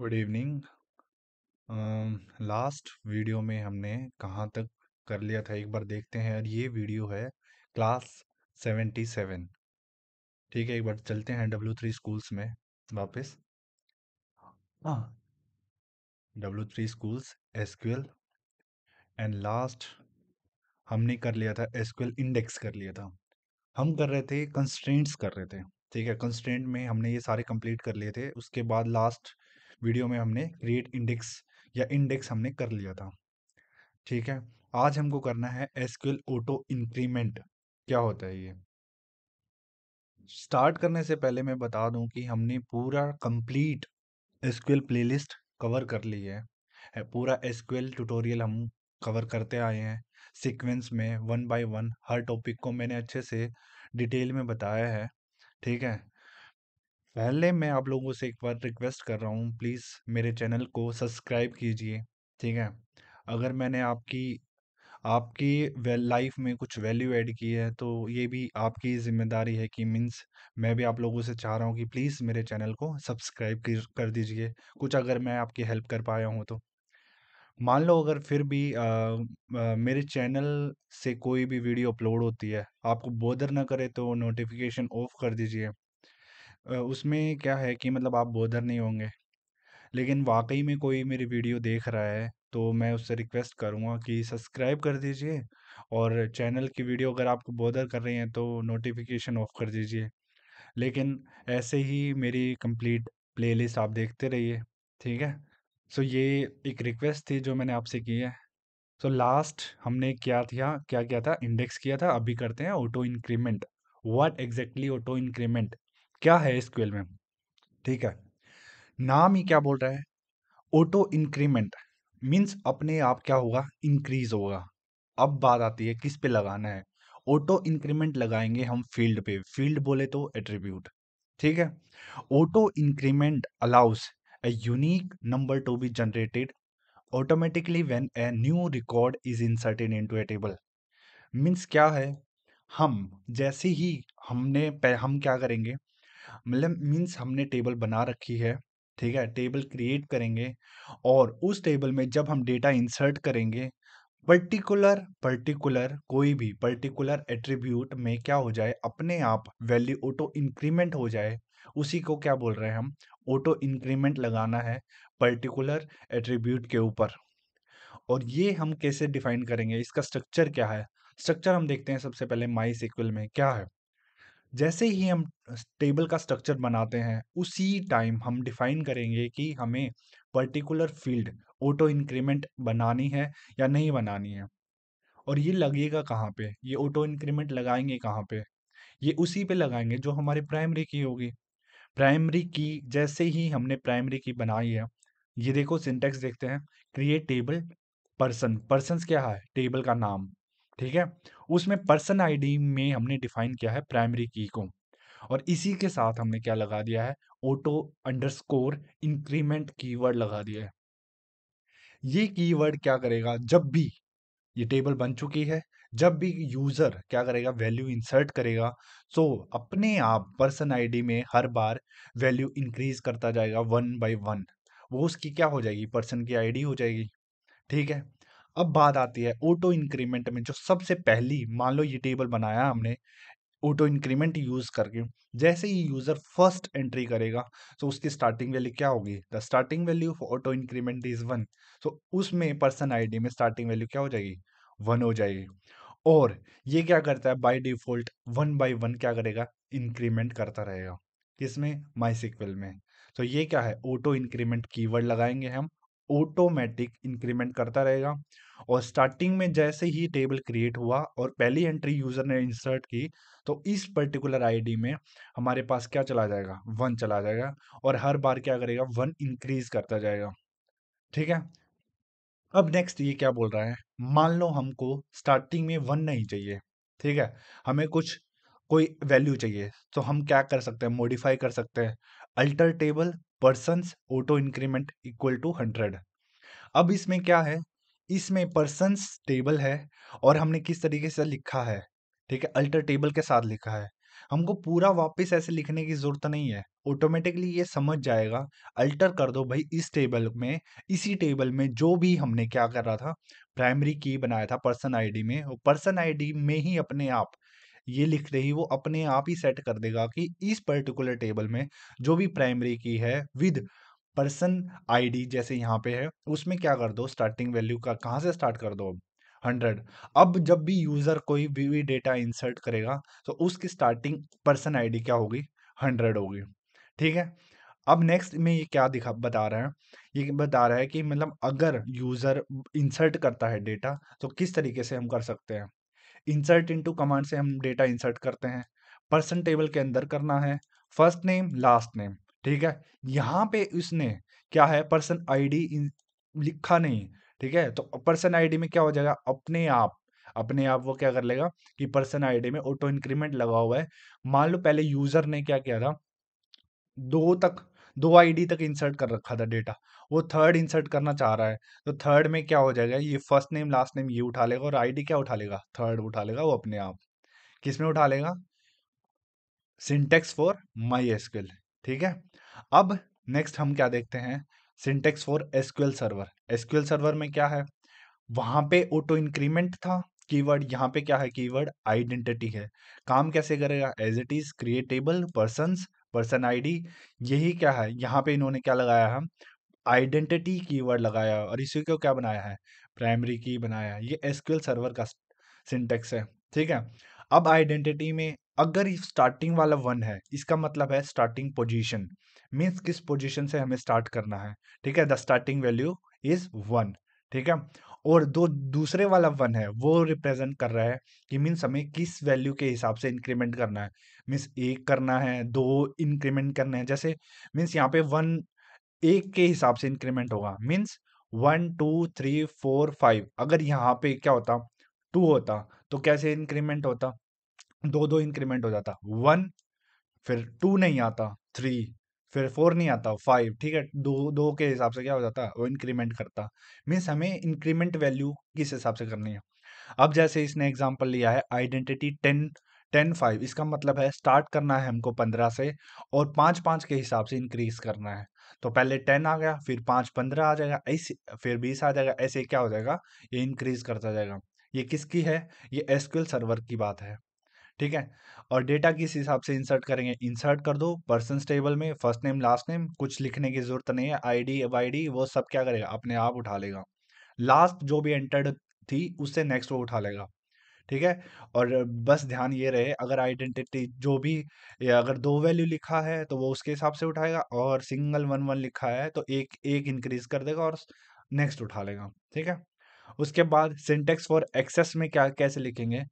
Good evening last video में हमने कहाँ तक कर लिया था एक बार देखते हैं और ये वीडियो है क्लास सेवेंटी सेवन ठीक है एक बार चलते हैं डब्ल्यू थ्री स्कूल्स में वापस हाँ W three schools SQL and last हमने कर लिया था एसक्यूएल इंडेक्स कर लिया था हम कर रहे थे कंस्ट्रेंट्स कर रहे थे ठीक है कंस्टेंट में हमने ये सारे कंप्लीट कर लिए थे उसके बाद लास्ट वीडियो में हमने क्रिएट इंडेक्स या इंडेक्स हमने कर लिया था ठीक है आज हमको करना है एसक्यूएल ऑटो इंक्रीमेंट क्या होता है ये स्टार्ट करने से पहले मैं बता दूं कि हमने पूरा कंप्लीट एसक्यूएल प्लेलिस्ट कवर कर ली है पूरा एसक्यूएल ट्यूटोरियल हम कवर करते आए हैं सीक्वेंस में वन बाय वन हर टॉपिक को मैंने अच्छे से डिटेल में बताया है ठीक है पहले मैं आप लोगों से एक बार रिक्वेस्ट कर रहा हूँ प्लीज़ मेरे चैनल को सब्सक्राइब कीजिए ठीक है अगर मैंने आपकी आपकी वेल लाइफ में कुछ वैल्यू ऐड की है तो ये भी आपकी ज़िम्मेदारी है कि मीन्स मैं भी आप लोगों से चाह रहा हूँ कि प्लीज़ मेरे चैनल को सब्सक्राइब कर दीजिए कुछ अगर मैं आपकी हेल्प कर पाया हूँ तो मान लो अगर फिर भी आ, आ, मेरे चैनल से कोई भी वीडियो अपलोड होती है आपको बोदर ना करे तो नोटिफिकेशन ऑफ कर दीजिए उसमें क्या है कि मतलब आप बोधर नहीं होंगे। लेकिन वाक़ई में कोई मेरी वीडियो देख रहा है, तो मैं उससे रिक्वेस्ट करूँगा कि सब्सक्राइब कर दीजिए और चैनल की वीडियो अगर आपको बोधर कर रही हैं, तो नोटिफ़िकेशन ऑफ कर दीजिए। लेकिन ऐसे ही मेरी कंप्लीट प्लेलिस्ट आप देखते रहिए, ठीक है? सो ये एक रिक्वेस्ट थी जो मैंने आपसे की है। सो लास्ट हमने क्या था क्या किया था? इंडेक्स किया था, अभी करते हैं auto increment. What exactly auto increment? क्या है एसक्यूएल में ठीक है नाम ही क्या बोल रहा है ऑटो इंक्रीमेंट मीन्स अपने आप क्या होगा इंक्रीज होगा अब बात आती है किस पे लगाना है ऑटो इंक्रीमेंट लगाएंगे हम फील्ड पे फील्ड बोले तो एट्रीब्यूट ठीक है auto increment allows unique number to be generated automatically automatically a new record is inserted into a table means क्या है हम जैसे ही हमने हम क्या करेंगे मतलब मीन्स हमने टेबल बना रखी है ठीक है टेबल क्रिएट करेंगे और उस टेबल में जब हम डेटा इंसर्ट करेंगे पर्टिकुलर पर्टिकुलर कोई भी पर्टिकुलर एट्रीब्यूट में क्या हो जाए अपने आप वैल्यू ऑटो इंक्रीमेंट हो जाए उसी को क्या बोल रहे हैं हम ऑटो इंक्रीमेंट लगाना है पर्टिकुलर एट्रीब्यूट के ऊपर और ये हम कैसे डिफाइन करेंगे इसका स्ट्रक्चर क्या है स्ट्रक्चर हम देखते हैं सबसे पहले माई सिक्वल में क्या है जैसे ही हम टेबल का स्ट्रक्चर बनाते हैं उसी टाइम हम डिफाइन करेंगे कि हमें पर्टिकुलर फील्ड ऑटो इंक्रीमेंट बनानी है या नहीं बनानी है और ये लगेगा कहाँ पे ये ऑटो इंक्रीमेंट लगाएंगे कहाँ पे ये उसी पे लगाएंगे जो हमारी प्राइमरी की होगी प्राइमरी की जैसे ही हमने प्राइमरी की बनाई है ये देखो सिंटेक्स देखते हैं क्रिएट टेबल पर्सन पर्सन क्या है टेबल का नाम ठीक है उसमें पर्सन आईडी में हमने डिफाइन किया है प्राइमरी की को और इसी के साथ हमने क्या लगा दिया है ऑटो अंडरस्कोर इंक्रीमेंट कीवर्ड लगा दिया है ये कीवर्ड क्या करेगा जब भी ये टेबल बन चुकी है जब भी यूजर क्या करेगा वैल्यू इंसर्ट करेगा सो तो अपने आप पर्सन आईडी में हर बार वैल्यू इंक्रीज करता जाएगा वन बाय वन वो उसकी क्या हो जाएगी पर्सन की आईडी हो जाएगी ठीक है अब बात आती है ऑटो इंक्रीमेंट में जो सबसे पहली मान लो ये टेबल बनाया हमने ऑटो इंक्रीमेंट यूज़ करके जैसे ही यूज़र फर्स्ट एंट्री करेगा तो उसकी स्टार्टिंग वैल्यू क्या होगी the starting value of auto increment is one तो उसमें पर्सन आईडी में स्टार्टिंग वैल्यू क्या हो जाएगी वन हो जाएगी और ये क्या करता है by default one by one क्या करेगा इंक्रीमेंट करता रहेगा किसमें माई सिक्वल में तो ये क्या है ऑटो इंक्रीमेंट कीवर्ड लगाएंगे हम ऑटोमेटिक इंक्रीमेंट करता रहेगा और स्टार्टिंग में जैसे ही टेबल क्रिएट हुआ और पहली एंट्री यूज़र ने इंसर्ट की तो इस पर्टिकुलर आईडी में हमारे पास क्या चला जाएगा वन चला जाएगा और हर बार क्या करेगा वन इंक्रीज करता जाएगा ठीक है अब नेक्स्ट ये क्या बोल रहा है मान लो हमको स्टार्टिंग में वन नहीं चाहिए ठीक है हमें कुछ कोई वैल्यू चाहिए तो हम क्या कर सकते हैं मॉडिफाई कर सकते हैं alter table person auto increment equal to hundred अब इसमें क्या है इसमें पर्सन टेबल है और हमने किस तरीके से लिखा है ठीक है अल्टर टेबल के साथ लिखा है हमको पूरा वापस ऐसे लिखने की जरूरत नहीं है ऑटोमेटिकली ये समझ जाएगा अल्टर कर दो भाई इस टेबल में इसी टेबल में जो भी हमने क्या कर रहा था प्राइमरी की बनाया था पर्सन आईडी में और पर्सन आईडी में ही अपने आप ये लिखते ही वो अपने आप ही सेट कर देगा कि इस पर्टिकुलर टेबल में जो भी प्राइमरी की है विद पर्सन आईडी जैसे यहाँ पे है उसमें क्या कर दो स्टार्टिंग वैल्यू का कहाँ से स्टार्ट कर दो हंड्रेड अब जब भी यूजर कोई भी डेटा इंसर्ट करेगा तो उसकी स्टार्टिंग पर्सन आईडी क्या होगी हंड्रेड होगी ठीक है अब नेक्स्ट में ये क्या दिखा बता रहा है ये बता रहा है कि मतलब अगर यूजर इंसर्ट करता है डेटा तो किस तरीके से हम कर सकते हैं इंसर्ट इनटू कमांड से हम डेटा इंसर्ट करते हैं पर्सन टेबल के अंदर करना है फर्स्ट नेम लास्ट नेम ठीक है यहाँ पे उसने क्या है पर्सन आईडी लिखा नहीं ठीक है तो पर्सन आईडी में क्या हो जाएगा अपने आप अपने आप वो क्या कर लेगा कि पर्सन आईडी में ऑटो इंक्रीमेंट लगा हुआ है मान लो पहले यूजर ने क्या किया था दो तक दो आईडी तक इंसर्ट कर रखा था डेटा वो थर्ड इंसर्ट करना चाह रहा है तो थर्ड में क्या हो जाएगा ये फर्स्ट नेम लास्ट नेम ये उठा लेगा और आईडी क्या उठा लेगा थर्ड उठा लेगा वो अपने आप किस में उठा लेगा सिंटेक्स फॉर माई एसक्यूएल ठीक है अब नेक्स्ट हम क्या देखते हैं syntax for SQL server SQL server में क्या है वहां पे ऑटो इंक्रीमेंट था कीवर्ड यहाँ पे क्या है कीवर्ड आइडेंटिटी है काम कैसे करेगा as it is create table person person ID यही क्या है यहाँ पे इन्होंने क्या लगाया है आइडेंटिटी कीवर्ड लगाया और इसी को क्या बनाया है प्राइमरी की बनाया है ये एसक्यूएल सर्वर का सिंटेक्स है ठीक है अब आइडेंटिटी में अगर स्टार्टिंग वाला वन है इसका मतलब है स्टार्टिंग पोजीशन मीन्स किस पोजीशन से हमें स्टार्ट करना है ठीक है the starting value is one ठीक है और दो दूसरे वाला वन है वो रिप्रेजेंट कर रहा है कि मीन्स हमें किस वैल्यू के हिसाब से इंक्रीमेंट करना है मीन्स एक करना है दो इंक्रीमेंट करना है जैसे मीन्स यहाँ पे वन एक के हिसाब से इंक्रीमेंट होगा means one two three four five अगर यहाँ पे क्या होता टू होता तो कैसे इंक्रीमेंट होता दो दो इंक्रीमेंट हो जाता वन फिर टू नहीं आता थ्री फिर फोर नहीं आता फाइव ठीक है दो दो के हिसाब से क्या हो जाता वो इंक्रीमेंट करता मीन्स हमें इंक्रीमेंट वैल्यू किस हिसाब से करनी है अब जैसे इसने एग्जाम्पल लिया है आइडेंटिटी टेन टेन फाइव इसका मतलब है स्टार्ट करना है हमको पंद्रह से और पाँच पाँच के हिसाब से इंक्रीज करना है तो पहले टेन आ गया फिर पाँच पंद्रह आ जाएगा ऐसे फिर बीस आ जाएगा ऐसे क्या हो जाएगा ये इंक्रीज करता जाएगा ये किसकी है ये एसक्यूएल सर्वर की बात है ठीक है और डेटा किस हिसाब से इंसर्ट करेंगे इंसर्ट कर दो पर्सन टेबल में फर्स्ट नेम लास्ट नेम कुछ लिखने की जरूरत नहीं है आईडी डी वो सब क्या करेगा अपने आप उठा लेगा लास्ट जो भी एंटर्ड थी उससे नेक्स्ट वो उठा लेगा ठीक है और बस ध्यान ये रहे अगर आइडेंटिटी जो भी अगर दो वैल्यू लिखा है तो वो उसके हिसाब से उठाएगा और सिंगल वन वन लिखा है तो एक एक इंक्रीज कर देगा और नेक्स्ट उठा लेगा ठीक है उसके बाद सिंटेक्स फॉर एक्सेस में क्या कैसे लिखेंगे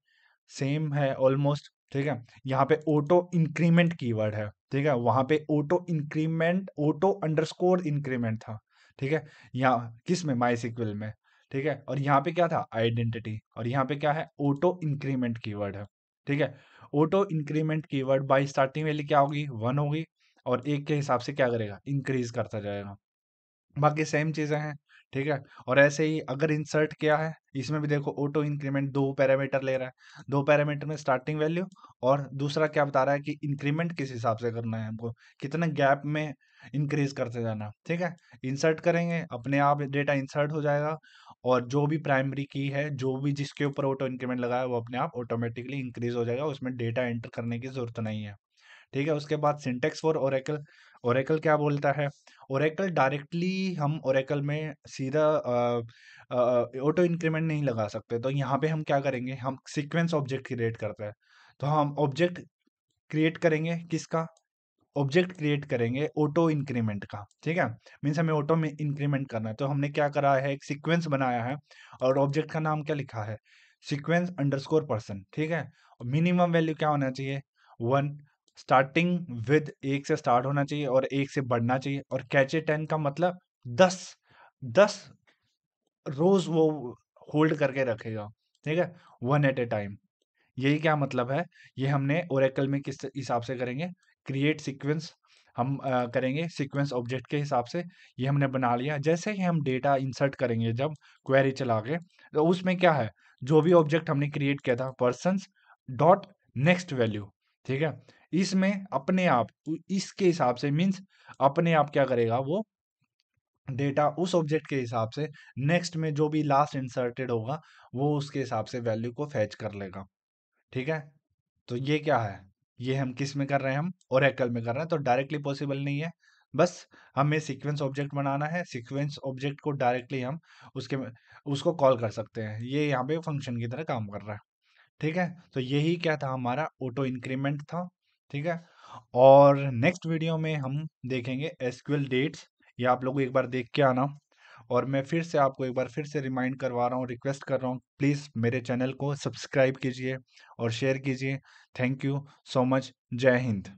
सेम है ऑलमोस्ट ठीक है यहाँ पे ऑटो इंक्रीमेंट कीवर्ड है ठीक है वहां पे auto increment auto underscore increment था ठीक है यहाँ किस में माई सिक्वल में ठीक है और यहाँ पे क्या था आइडेंटिटी और यहाँ पे क्या है ऑटो इंक्रीमेंट कीवर्ड है ठीक है auto increment keyword by starting वाली क्या होगी वन होगी और एक के हिसाब से क्या करेगा इंक्रीज करता जाएगा बाकी सेम चीज़ें हैं ठीक है और ऐसे ही अगर इंसर्ट किया है इसमें भी देखो ऑटो इंक्रीमेंट दो पैरामीटर ले रहा है दो पैरामीटर में स्टार्टिंग वैल्यू और दूसरा क्या बता रहा है कि इंक्रीमेंट किस हिसाब से करना है हमको कितना गैप में इंक्रीज करते जाना ठीक है इंसर्ट करेंगे अपने आप डेटा इंसर्ट हो जाएगा और जो भी प्राइमरी की है जो भी जिसके ऊपर ऑटो इंक्रीमेंट लगाया वो अपने आप ऑटोमेटिकली इंक्रीज हो जाएगा उसमें डेटा एंटर करने की जरूरत नहीं है ठीक है उसके बाद सिंटेक्स फॉर ओरेकल ओरेकल क्या बोलता है ओरेकल डायरेक्टली हम ओरेकल में सीधा ऑटो इंक्रीमेंट नहीं लगा सकते तो यहाँ पे हम क्या करेंगे हम सीक्वेंस ऑब्जेक्ट क्रिएट करते हैं तो हम ऑब्जेक्ट क्रिएट करेंगे किसका ऑब्जेक्ट क्रिएट करेंगे ऑटो इंक्रीमेंट का ठीक है मीन्स हमें ऑटो में इंक्रीमेंट करना है तो हमने क्या करा है एक सिक्वेंस बनाया है और ऑब्जेक्ट का नाम क्या लिखा है सिक्वेंस अंडर स्कोर पर्सन ठीक है मिनिमम वैल्यू क्या होना चाहिए वन स्टार्टिंग विद एक से स्टार्ट होना चाहिए और एक से बढ़ना चाहिए और कैचे टेन का मतलब दस दस रोज वो होल्ड करके रखेगा ठीक है वन एट ए टाइम यही क्या मतलब है ये हमने ओरेकल में किस हिसाब से करेंगे क्रिएट सीक्वेंस हम आ, करेंगे सीक्वेंस ऑब्जेक्ट के हिसाब से ये हमने बना लिया जैसे ही हम डेटा इंसर्ट करेंगे जब क्वेरी चला के तो उसमें क्या है जो भी ऑब्जेक्ट हमने क्रिएट किया था पर्सन डॉट नेक्स्ट वैल्यू ठीक है इसमें अपने आप इसके हिसाब से मीन्स अपने आप क्या करेगा वो डेटा उस ऑब्जेक्ट के हिसाब से नेक्स्ट में जो भी लास्ट इंसर्टेड होगा वो उसके हिसाब से वैल्यू को फैच कर लेगा ठीक है तो ये क्या है ये हम किस में कर रहे हैं हम और में कर रहे हैं तो डायरेक्टली पॉसिबल नहीं है बस हमें सीक्वेंस ऑब्जेक्ट बनाना है सीक्वेंस ऑब्जेक्ट को डायरेक्टली हम उसके उसको कॉल कर सकते हैं ये यहाँ पे फंक्शन की तरह काम कर रहा है ठीक है तो यही क्या था हमारा ऑटो इंक्रीमेंट था ठीक है और नेक्स्ट वीडियो में हम देखेंगे एसक्यूएल डेट्स ये आप लोग एक बार देख के आना और मैं फिर से आपको एक बार फिर से रिमाइंड करवा रहा हूँ रिक्वेस्ट कर रहा हूँ प्लीज़ मेरे चैनल को सब्सक्राइब कीजिए और शेयर कीजिए थैंक यू सो मच जय हिंद